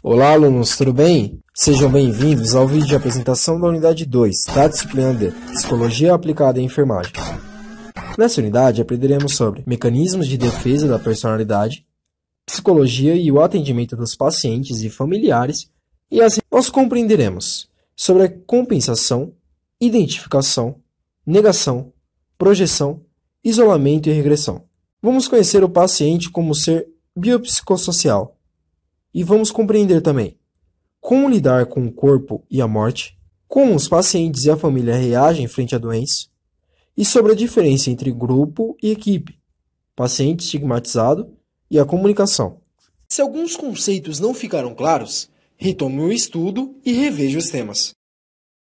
Olá, alunos, tudo bem? Sejam bem-vindos ao vídeo de apresentação da Unidade 2 da disciplina de Psicologia Aplicada em Enfermagem. Nessa unidade, aprenderemos sobre mecanismos de defesa da personalidade, psicologia e o atendimento dos pacientes e familiares, e assim nós compreenderemos sobre a compensação, identificação, negação, projeção, isolamento e regressão. Vamos conhecer o paciente como ser biopsicossocial e vamos compreender também como lidar com o corpo e a morte, como os pacientes e a família reagem frente à doença e sobre a diferença entre grupo e equipe, paciente estigmatizado e a comunicação. Se alguns conceitos não ficaram claros, retome o estudo e reveja os temas.